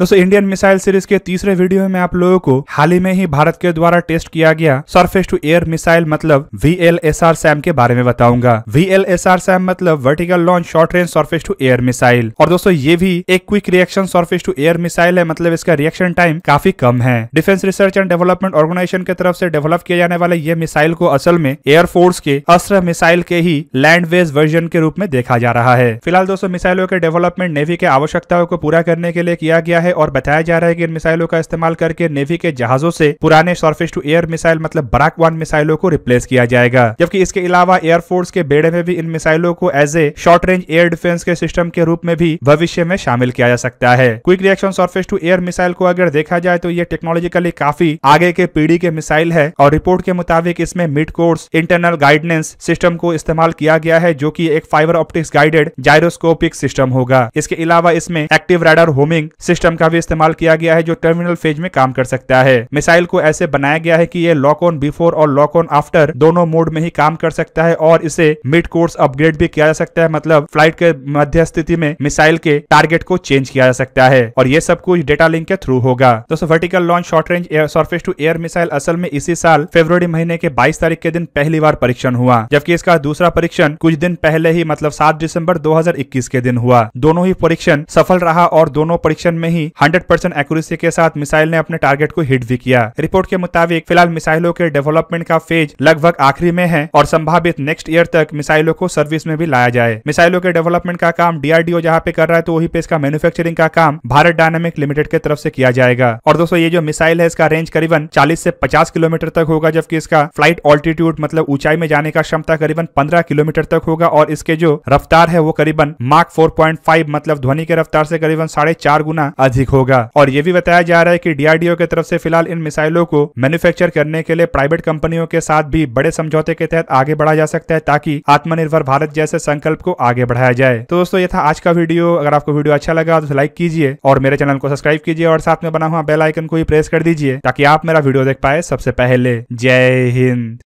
दोस्तों Indian missile series के तीसरे वीडियो में आप लोगों को हाल ही में ही भारत के द्वारा टेस्ट किया गया सरफेस टू एयर मिसाइल मतलब V L S R SAM के बारे में बताऊंगा V L S R SAM मतलब vertical launch short range surface to air missile और दोस्तों ये भी एक quick reaction surface to air missile है मतलब इसका रिएक्शन टाइम काफी कम है defence research and development organisation की तरफ से डेवलप किए जाने वाले ये मिसाइल को असल में एयरफोर्स के अस्त्र मिसाइल के ही लैंड बेस्ड वर्जन के रूप में देखा जा रहा है फिलहाल दोस्तों मिसाइलों के डेवलपमेंट नेवी के आवश्यकताओं को पूरा करने के लिए किया गया है है और बताया जा रहा है कि इन मिसाइलों का इस्तेमाल करके नेवी के जहाजों से पुराने सर्फेस टू एयर मिसाइल मतलब बराक वन मिसाइलों को रिप्लेस किया जाएगा जबकि इसके अलावा एयरफोर्स के बेड़े में भी इन मिसाइलों को as a short range air defence के सिस्टम के रूप में भी भविष्य में शामिल किया जा सकता है quick reaction surface to air missile को अगर देखा जाए तो ये टेक्नोलॉजिकली काफी आगे के पीढ़ी के मिसाइल है और रिपोर्ट के मुताबिक इसमें mid course internal guidance system को इस्तेमाल किया गया है जो की एक fibre optics guided gyroscopic system होगा इसके अलावा इसमें एक्टिव रेडर होमिंग सिस्टम का भी इस्तेमाल किया गया है जो टर्मिनल फेज में काम कर सकता है मिसाइल को ऐसे बनाया गया है की ये लॉक ऑन बिफोर और लॉक ऑन आफ्टर दोनों मोड में ही काम कर सकता है और इसे मिड कोर्स अपग्रेड भी किया जा सकता है मतलब फ्लाइट के मध्य स्थिति में मिसाइल के टारगेट को चेंज किया जा सकता है और ये सब कुछ डेटा लिंक के थ्रू होगा दोस्तों vertical launch short range air surface to air missile असल में इसी साल फेबर महीने के 22 तारीख के दिन पहली बार परीक्षण हुआ जबकि इसका दूसरा परीक्षण कुछ दिन पहले ही मतलब 7 दिसंबर 2021 के दिन हुआ दोनों ही परीक्षण सफल रहा और दोनों परीक्षण में ही हंड्रेड परसेंट एक्यूरेसी के साथ मिसाइल ने अपने टारगेट को हिट भी किया रिपोर्ट के मुताबिक फिलहाल मिसाइलों के डेवलपमेंट का फेज लगभग आखिरी में है और संभावित नेक्स्ट ईयर तक मिसाइलों को सर्विस में भी लाया जाए मिसाइलों के डेवलपमेंट का काम डीआरडीओ जहाँ पे कर रहा है तो वही पे इसका मैन्युफैक्चरिंग का काम भारत डायनामिक लिमिटेड के तरफ से किया जाएगा और दोस्तों ये जो मिसाइल है इसका रेंज करीबन चालीस से पचास किलोमीटर तक होगा जबकि इसका फ्लाइट ऑल्टीट्यूड मतलब ऊंचाई में जाने का क्षमता करीबन पंद्रह किलोमीटर तक होगा और इसके जो रफ्तार है वो करीबन मार्क 4.5 मतलब ध्वनि के रफ्तार से करीबन साढ़े चार गुना अधिक अधिक होगा और ये भी बताया जा रहा है की डीआरडीओ की तरफ से फिलहाल इन मिसाइलों को मैन्युफैक्चर करने के लिए प्राइवेट कंपनियों के साथ भी बड़े समझौते के तहत आगे बढ़ा जा सकता है ताकि आत्मनिर्भर भारत जैसे संकल्प को आगे बढ़ाया जाए तो दोस्तों ये था आज का वीडियो अगर आपको वीडियो अच्छा लगा तो लाइक कीजिए और मेरे चैनल को सब्सक्राइब कीजिए और साथ में बना हुआ बेल आइकन को ही प्रेस कर दीजिए ताकि आप मेरा वीडियो देख पाए सबसे पहले जय हिंद